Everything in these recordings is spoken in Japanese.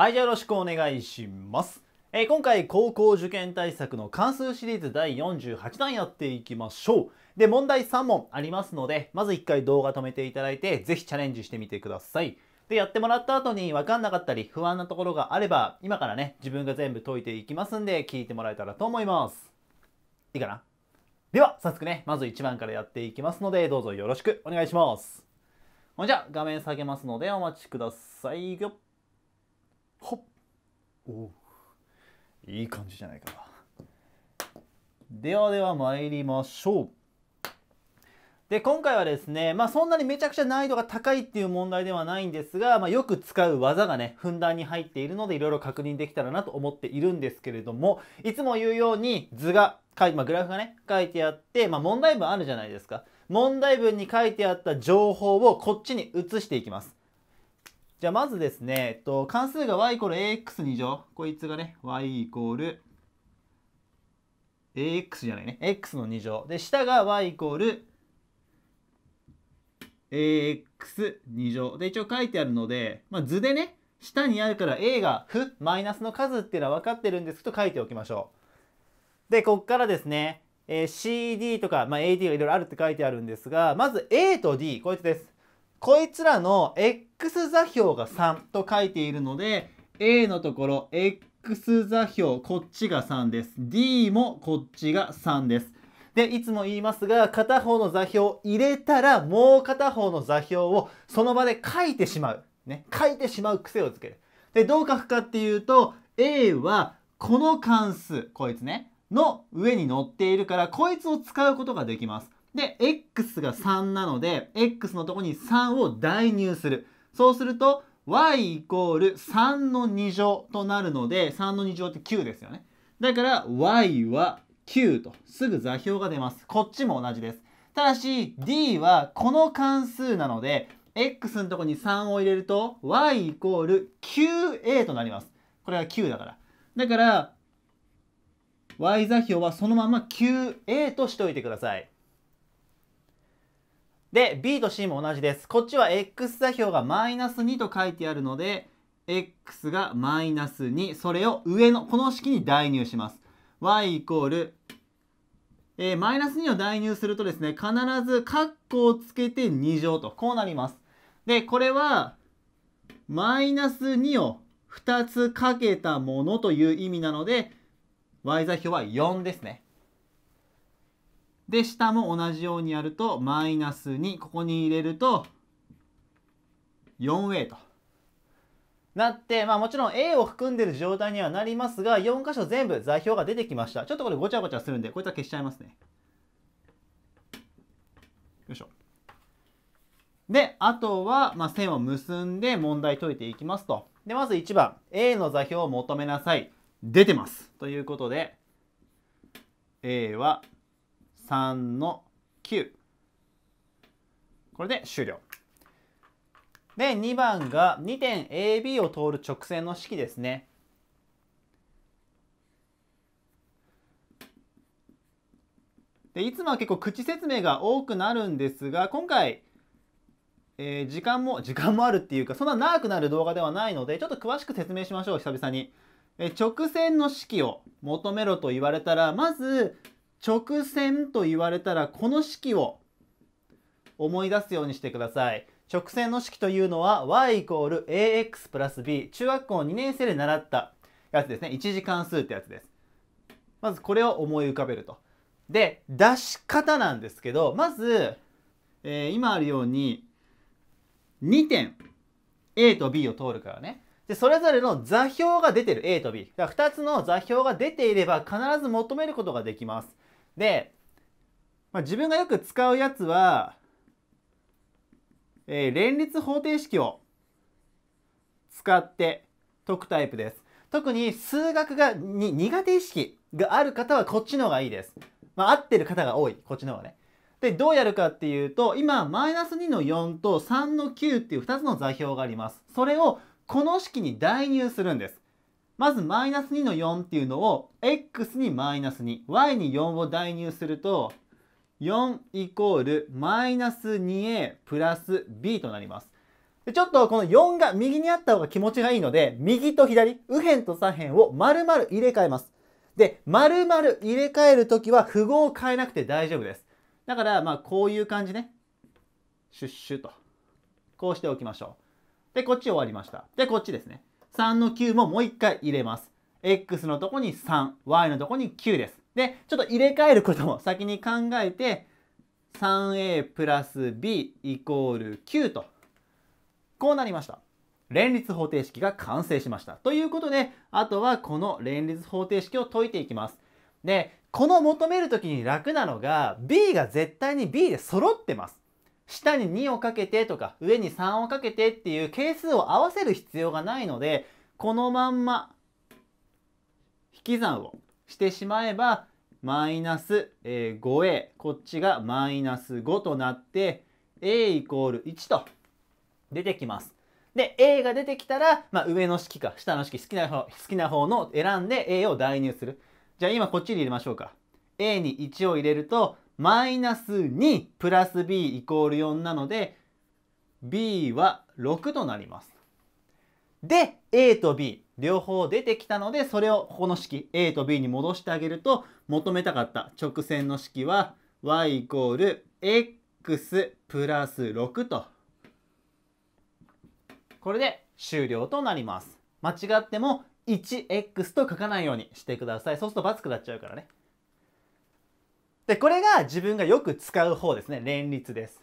はい、じゃあよろしくお願いします。えー、今回、高校受験対策の関数シリーズ第48弾やっていきましょう。で、問題3問ありますので、まず1回動画止めていただいて、ぜひチャレンジしてみてください。で、やってもらった後に分かんなかったり、不安なところがあれば、今からね、自分が全部解いていきますんで、聞いてもらえたらと思います。いいかなでは、早速ね、まず1番からやっていきますので、どうぞよろしくお願いします。ほんじゃ、画面下げますので、お待ちください。よほっおいい感じじゃないかではでは参りましょうで今回はですね、まあ、そんなにめちゃくちゃ難易度が高いっていう問題ではないんですが、まあ、よく使う技がねふんだんに入っているのでいろいろ確認できたらなと思っているんですけれどもいつも言うように図が書い、まあ、グラフがね書いてあって、まあ、問題文あるじゃないですか問題文に書いてあった情報をこっちに移していきますじゃあまずですね、えっと、関数が y イコール a x 二乗。こいつがね、y イコール ax じゃないね。x の2乗。で、下が y イコール a x 二乗。で、一応書いてあるので、まあ、図でね、下にあるから a が負、マイナスの数っていうのは分かってるんですけど、書いておきましょう。で、こっからですね、えー、CD とか、まあ、AD がいろいろあるって書いてあるんですが、まず A と D、こいつです。こいつらの x 座標が3と書いているので a のところ x 座標こっちが3です d もこっちが3ですでいつも言いますが片方の座標入れたらもう片方の座標をその場で書いてしまうね書いてしまう癖をつけるでどう書くかっていうと a はこの関数こいつねの上に乗っているからこいつを使うことができますで、x が3なので、x のとこに3を代入する。そうすると、y イコール3の2乗となるので、3の2乗って9ですよね。だから、y は9と、すぐ座標が出ます。こっちも同じです。ただし、d はこの関数なので、x のとこに3を入れると、y イコール 9a となります。これは9だから。だから、y 座標はそのまま 9a としておいてください。で、B と C も同じです。こっちは x 座標がマイナス2と書いてあるので、x がマイナス2、それを上の、この式に代入します。y イコール、えマイナス2を代入するとですね、必ず括弧をつけて2乗と、こうなります。で、これは、マイナス2を2つかけたものという意味なので、y 座標は4ですね。で、下も同じようにやると、マイナス2、ここに入れると、4A と。なって、まあもちろん A を含んでる状態にはなりますが、4箇所全部座標が出てきました。ちょっとこれごちゃごちゃするんで、こいつは消しちゃいますね。よいしょ。で、あとは、まあ、線を結んで問題解いていきますと。で、まず1番、A の座標を求めなさい。出てます。ということで、A は3の9。これで終了。で、2番が2点 AB を通る直線の式ですね。でいつもは結構口説明が多くなるんですが今回、えー、時間も 時間もあるっていうかそんな長くなる動画ではないのでちょっと詳しく説明しましょう久々に、えー、直線の式を求めろと言われたらまず直線と言われたらこの式を思い出すようにしてください。直線の式というのは y イコール ax プラス b 中学校2年生で習ったやつですね一次関数ってやつですまずこれを思い浮かべるとで出し方なんですけどまず、えー、今あるように2点 a と b を通るからねでそれぞれの座標が出てる a と b 2つの座標が出ていれば必ず求めることができますで、まあ、自分がよく使うやつは、えー、連立方程式を使って解くタイプです。特に数学がに苦手意識がある方はこっちの方がいいです。まあ、合ってる方が多い。こっちの方がね。で、どうやるかっていうと、今、マイナス2の4と3の9っていう2つの座標があります。それをこの式に代入するんです。まずマイナス2の4っていうのを x にマイナス 2y に4を代入すると4イコールマイナス 2a プラス b となります。でちょっとこの4が右にあった方が気持ちがいいので右と左右辺と左辺を丸々入れ替えます。で丸々入れ替える時は符号を変えなくて大丈夫です。だからまあこういう感じねシュッシュとこうしておきましょう。でこっち終わりました。でこっちですね。3の9ももう一回入れます。x のとこに 3y のとこに9です。でちょっと入れ替えることも先に考えて 3a プラス b イコール9とこうなりました。連立方程式が完成しました。ということであとはこの連立方程式を解いていきます。でこの求める時に楽なのが b が絶対に b で揃ってます。下に2をかけてとか上に3をかけてっていう係数を合わせる必要がないのでこのまんま引き算をしてしまえばマイナス 5a こっちがマイナス5となって a イコール1と出てきます。で a が出てきたら、まあ、上の式か下の式好きな方好きな方の選んで a を代入する。じゃあ今こっちに入れましょうか。a に1を入れるとマイナス2プラス b イコール4なので b は6となります。で a と b 両方出てきたのでそれをここの式 a と b に戻してあげると求めたかった直線の式は y イコール x プラス6とこれで終了となります。間違っても 1x と書かないようにしてください。そうすると×なっちゃうからね。で、これが自分がよく使う方ですね。連立です。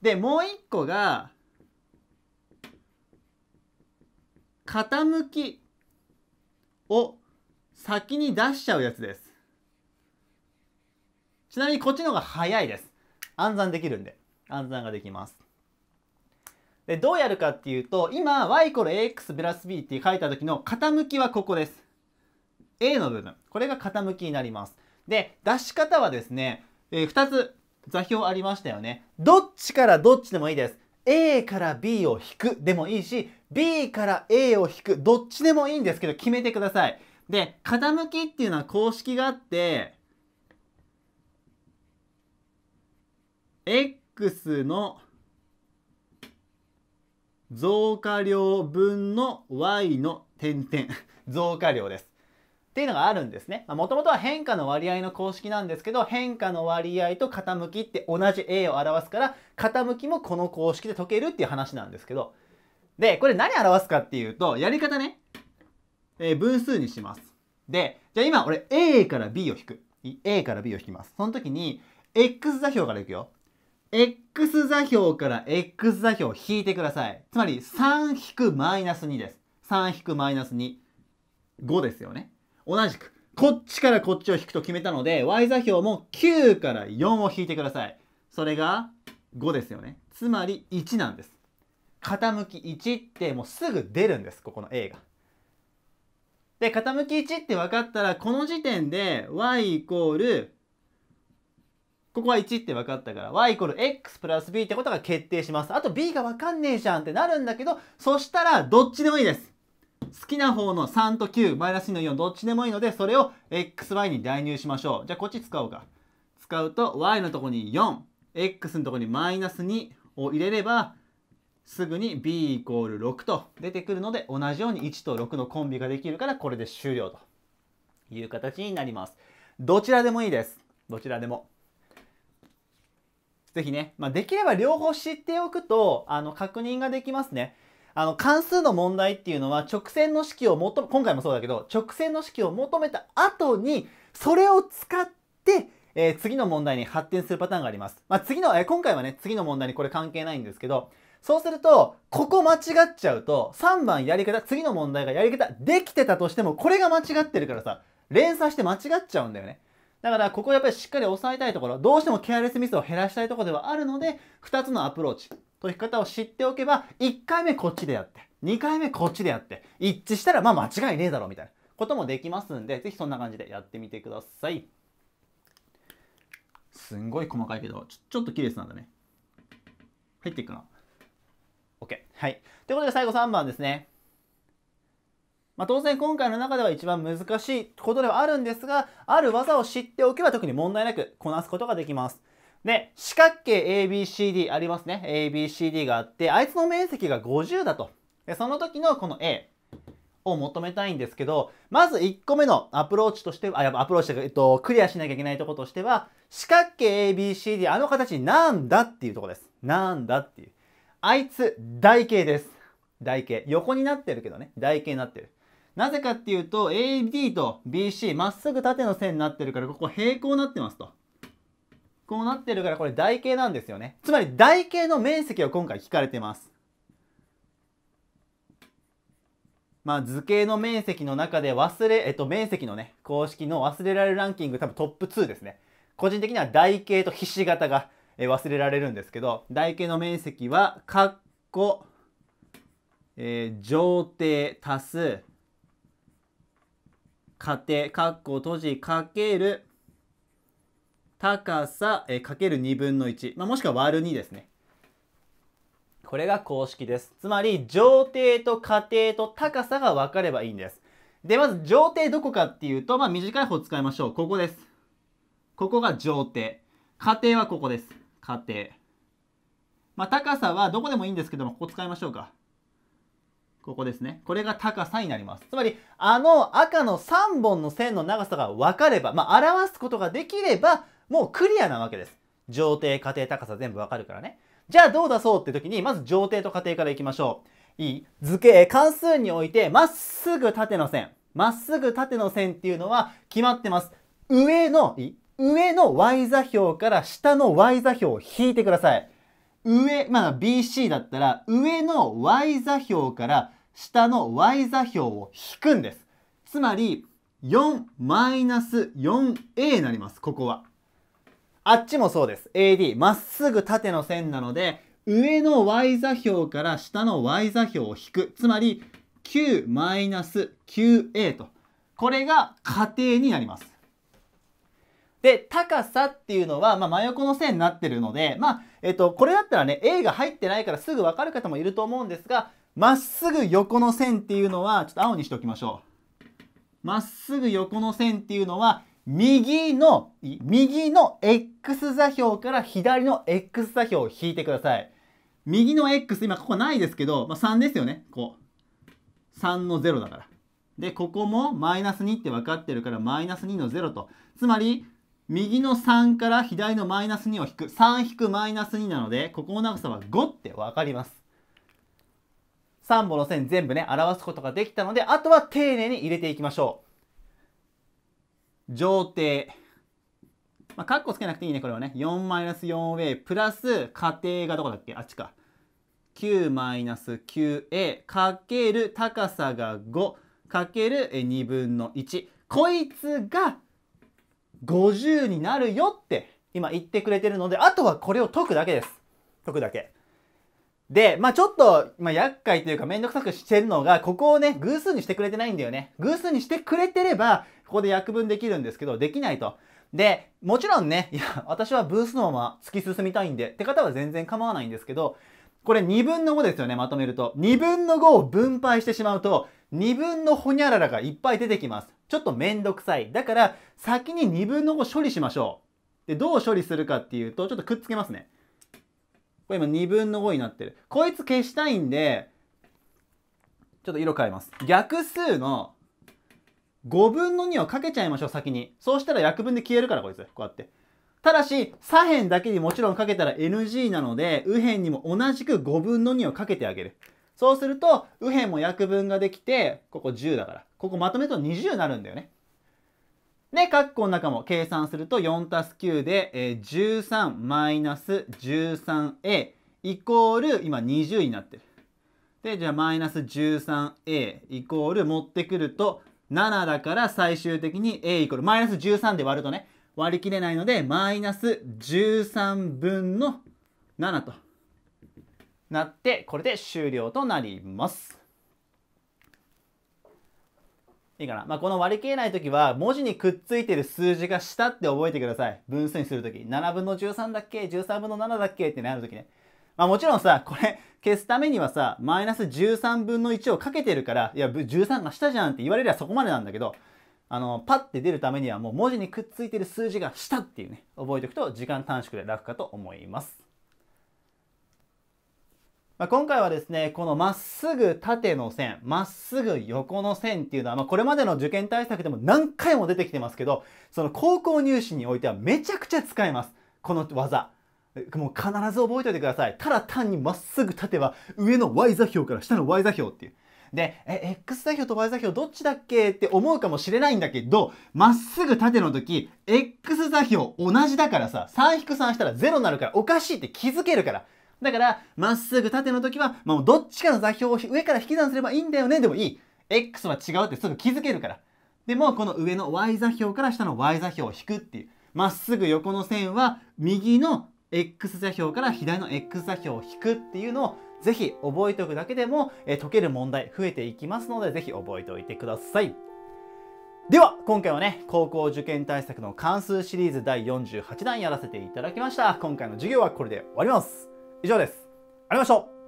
で、もう一個が、傾きを先に出しちゃうやつです。ちなみにこっちの方が早いです。暗算できるんで。暗算ができます。で、どうやるかっていうと、今、y イコール ax プラス b って書いた時の傾きはここです。a の部分。これが傾きになります。で、出し方はですね、えー、2つ座標ありましたよね。どっちからどっちでもいいです。A から B を引くでもいいし、B から A を引く、どっちでもいいんですけど、決めてください。で、傾きっていうのは公式があって、x の増加量分の y の点々、増加量です。っていうのがあるんですね。もともとは変化の割合の公式なんですけど、変化の割合と傾きって同じ A を表すから、傾きもこの公式で解けるっていう話なんですけど、で、これ何表すかっていうと、やり方ね、えー、分数にします。で、じゃあ今俺 A から B を引く。A から B を引きます。その時に、X 座標からいくよ。X 座標から X 座標を引いてください。つまり3引くマイナス2です。3引くマイナス2。5ですよね。同じく、こっちからこっちを引くと決めたので、y 座標も9から4を引いてください。それが5ですよね。つまり1なんです。傾き1ってもうすぐ出るんです、ここの A が。で、傾き1って分かったら、この時点で y イコール、ここは1って分かったから、y イコール x プラス b ってことが決定します。あと b が分かんねえじゃんってなるんだけど、そしたらどっちでもいいです。好きな方の3と9、マイナス2の4、どっちでもいいので、それを xy に代入しましょう。じゃあこっち使おうか。使うと y のとこに4、x のとこにマイナス2を入れれば、すぐに b イコール6と出てくるので、同じように1と6のコンビができるから、これで終了という形になります。どちらでもいいです。どちらでも。ぜひね、まあ、できれば両方知っておくと、あの、確認ができますね。あの関数の問題っていうのは直線の式を求今回もそうだけど直線の式を求めた後にそれを使って、えー、次の問題に発展するパターンがあります。まあ、次の、えー、今回はね次の問題にこれ関係ないんですけどそうするとここ間違っちゃうと3番やり方次の問題がやり方できてたとしてもこれが間違ってるからさ連鎖して間違っちゃうんだよね。だからここやっぱりしっかり押さえたいところどうしてもケアレスミスを減らしたいところではあるので2つのアプローチ解き方を知っておけば、1回目こっちでやって、2回目こっちでやって、一致したらまあ間違いねえだろみたいなこともできますんで、是非そんな感じでやってみてください。すんごい細かいけど、ちょちょっと綺麗なんだね。入っていくな。OK。はい。ということで最後3番ですね。まあ、当然今回の中では一番難しいことではあるんですが、ある技を知っておけば特に問題なくこなすことができます。で、四角形 ABCD ありますね。ABCD があって、あいつの面積が50だと。で、その時のこの A を求めたいんですけど、まず1個目のアプローチとしては、あ、アプローチとえっと、クリアしなきゃいけないとことしては、四角形 ABCD、あの形なんだっていうとこです。なんだっていう。あいつ、台形です。台形。横になってるけどね。台形になってる。なぜかっていうと、AD と BC、まっすぐ縦の線になってるから、ここ平行になってますと。こうなってるからこれ台形なんですよね。つまり台形の面積を今回聞かれてます。まあ図形の面積の中で忘れ、えっと面積のね、公式の忘れられるランキング多分トップ2ですね。個人的には台形とひし形が忘れられるんですけど、台形の面積は、括弧、えー、上底足す、仮定、括弧閉じ、かける、高さ、えー、かける2分の1、まあ、もしくは割る2ですね。これが公式です。つまり、上底と下底と高さが分かればいいんです。で、まず上底どこかっていうと、まあ、短い方を使いましょう。ここです。ここが上底。下底はここです。下底。まあ、高さはどこでもいいんですけども、ここ使いましょうか。ここですね。これが高さになります。つまり、あの赤の3本の線の長さが分かれば、まあ、表すことができれば、もうクリアなわけです。上底、下底、高さ全部わかるからね。じゃあどう出そうって時に、まず上底と下底からいきましょう。いい図形、関数において、まっすぐ縦の線。まっすぐ縦の線っていうのは決まってます。上の、上の y 座標から下の y 座標を引いてください。上、まあ BC だったら、上の y 座標から下の y 座標を引くんです。つまり、4-4a になります、ここは。あっちもそうです。AD、まっすぐ縦の線なので、上の y 座標から下の y 座標を引く。つまり、q-qa と。これが仮定になります。で、高さっていうのは、まあ、真横の線になってるので、まあ、えっと、これだったらね、A が入ってないからすぐわかる方もいると思うんですが、まっすぐ横の線っていうのは、ちょっと青にしておきましょう。まっすぐ横の線っていうのは、右の、右の x 座標から左の x 座標を引いてください。右の x、今ここないですけど、まあ、3ですよね。こう。3の0だから。で、ここもマイナス2って分かってるから、マイナス2の0と。つまり、右の3から左のマイナス2を引く。3引くマイナス2なので、ここの長さは5って分かります。3本の線全部ね、表すことができたので、あとは丁寧に入れていきましょう。上底。まあ、カッコつけなくていいね、これはね。4-4A プラス、仮定がどこだっけあっちか。9-9A かける高さが5かける2分の1。こいつが50になるよって今言ってくれてるので、あとはこれを解くだけです。解くだけ。で、まあちょっと、まあ、厄介というか面倒くさくしてるのが、ここをね、偶数にしてくれてないんだよね。偶数にしてくれてれば、ここで約分できるんですけど、できないと。で、もちろんね、いや、私はブースのまま突き進みたいんで、って方は全然構わないんですけど、これ2分の5ですよね、まとめると。2分の5を分配してしまうと、2分のほにゃららがいっぱい出てきます。ちょっとめんどくさい。だから、先に2分の5処理しましょう。で、どう処理するかっていうと、ちょっとくっつけますね。これ今2分の5になってる。こいつ消したいんで、ちょっと色変えます。逆数の5分の2をかけちゃいましょう、先に。そうしたら約分で消えるから、こいつ。こうやって。ただし、左辺だけにもちろんかけたら NG なので、右辺にも同じく5分の2をかけてあげる。そうすると、右辺も約分ができて、ここ10だから。ここまとめると20になるんだよね。で、括弧の中も計算すると4たす9で、えー、13マイナス 13a イコール、今20になってる。で、じゃあマイナス 13a イコール持ってくると7だから最終的に A イコールマイナス13で割るとね割り切れないのでマイナス13分の7となってこれで終了となります。いいかな、まあ、この割り切れない時は文字にくっついてる数字が下って覚えてください分数にする時7分の13だっけ13分の7だっけってなる時ねあもちろんさ、これ消すためにはさ、マイナス13分の1をかけてるから、いや、13が下じゃんって言われりゃそこまでなんだけど、あの、パッて出るためにはもう文字にくっついてる数字が下っていうね、覚えておくと時間短縮で楽かと思います。まあ、今回はですね、このまっすぐ縦の線、まっすぐ横の線っていうのは、まあ、これまでの受験対策でも何回も出てきてますけど、その高校入試においてはめちゃくちゃ使えます。この技。もう必ず覚えておいてください。ただ単にまっすぐ立てば上の y 座標から下の y 座標っていう。で、え、x 座標と y 座標どっちだっけって思うかもしれないんだけど、まっすぐ縦の時、x 座標同じだからさ、3-3したら0になるからおかしいって気づけるから。だから、まっすぐ縦の時は、まあ、どっちかの座標を上から引き算すればいいんだよね、でもいい。x は違うってすぐ気づけるから。でも、この上の y 座標から下の y 座標を引くっていう。まっすぐ横の線は、右の x 座標から左の x 座標を引くっていうのをぜひ覚えておくだけでも、え解ける問題増えていきますので、ぜひ覚えておいてください。では、今回はね、高校受験対策の関数シリーズ第48弾やらせていただきました。今回の授業はこれで終わります。以上です。ありがとうございました。